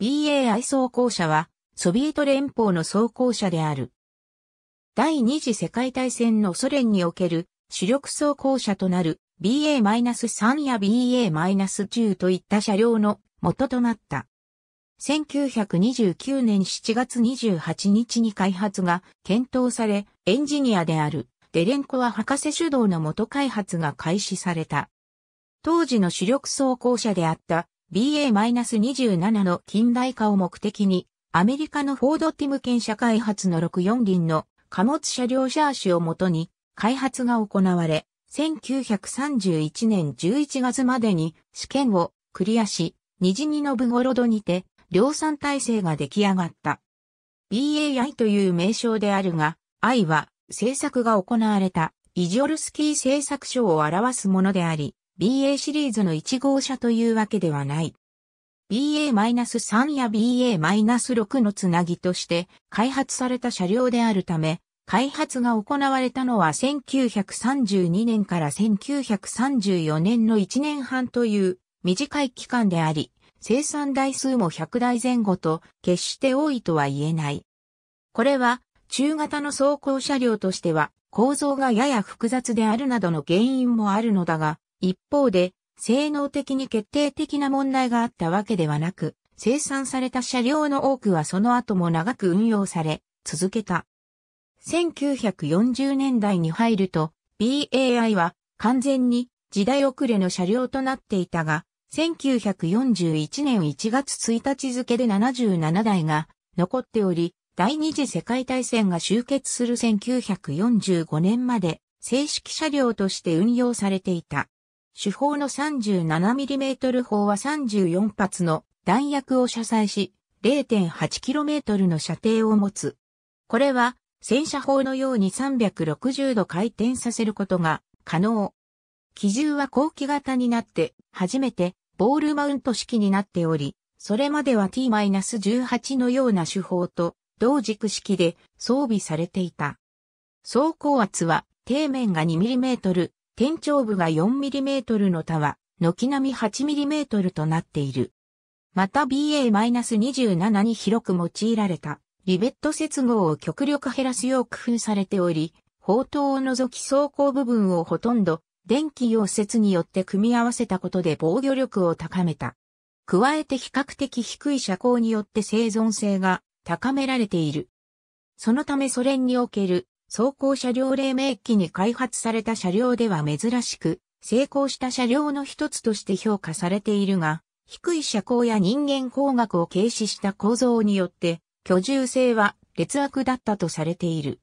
BAI 装甲車は、ソビエト連邦の装甲車である。第二次世界大戦のソ連における主力装甲車となる BA-3 や BA-10 といった車両の元となった。1929年7月28日に開発が検討され、エンジニアであるデレンコは博士主導の元開発が開始された。当時の主力装甲車であった BA-27 の近代化を目的に、アメリカのフォード・ティムケン社開発の64輪の貨物車両シャーシをもとに開発が行われ、1931年11月までに試験をクリアし、ニジニのブゴロドにて量産体制が出来上がった。BAI という名称であるが、I は制作が行われたイジョルスキー製作所を表すものであり、BA シリーズの1号車というわけではない。BA-3 や BA-6 のつなぎとして開発された車両であるため、開発が行われたのは1932年から1934年の1年半という短い期間であり、生産台数も100台前後と決して多いとは言えない。これは中型の走行車両としては構造がやや複雑であるなどの原因もあるのだが、一方で、性能的に決定的な問題があったわけではなく、生産された車両の多くはその後も長く運用され、続けた。1940年代に入ると、BAI は完全に時代遅れの車両となっていたが、1941年1月1日付で77台が残っており、第二次世界大戦が終結する1945年まで正式車両として運用されていた。主砲の 37mm 砲は34発の弾薬を車載し、0.8km の射程を持つ。これは、戦車砲のように360度回転させることが可能。機銃は後期型になって、初めてボールマウント式になっており、それまでは T-18 のような手法と同軸式で装備されていた。走行圧は底面が 2mm、天頂部が 4mm の他は、軒並み 8mm となっている。また BA-27 に広く用いられた、リベット接合を極力減らすよう工夫されており、砲塔を除き装甲部分をほとんど電気溶接によって組み合わせたことで防御力を高めた。加えて比較的低い車高によって生存性が高められている。そのためソ連における走行車両黎明期に開発された車両では珍しく、成功した車両の一つとして評価されているが、低い車高や人間工学を軽視した構造によって、居住性は劣悪だったとされている。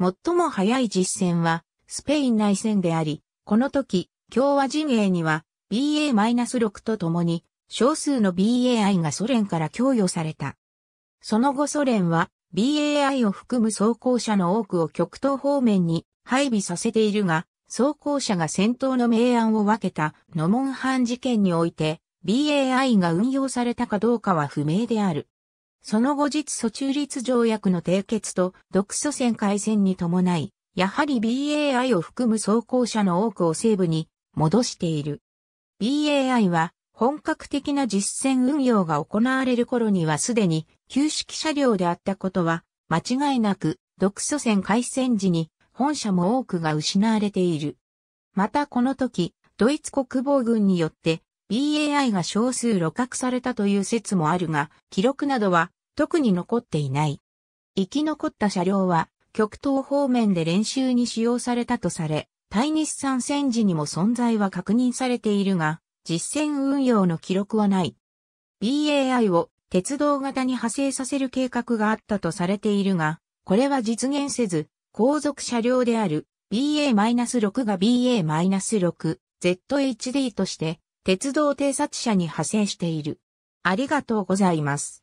最も早い実戦は、スペイン内戦であり、この時、共和陣営には BA-6 と共に、少数の BAI がソ連から供与された。その後ソ連は BAI を含む装甲車の多くを極東方面に配備させているが、装甲車が戦闘の明暗を分けたノモンハン事件において、BAI が運用されたかどうかは不明である。その後日訴中立条約の締結と独ソ戦開戦に伴い、やはり BAI を含む装甲車の多くを西部に戻している。BAI は本格的な実戦運用が行われる頃にはすでに旧式車両であったことは、間違いなく、独ソ線開戦時に、本社も多くが失われている。またこの時、ドイツ国防軍によって BAI が少数露獲されたという説もあるが、記録などは特に残っていない。生き残った車両は極東方面で練習に使用されたとされ、対日参戦時にも存在は確認されているが、実戦運用の記録はない。BAI を鉄道型に派生させる計画があったとされているが、これは実現せず、後続車両である BA-6 が BA-6ZHD として鉄道偵察車に派生している。ありがとうございます。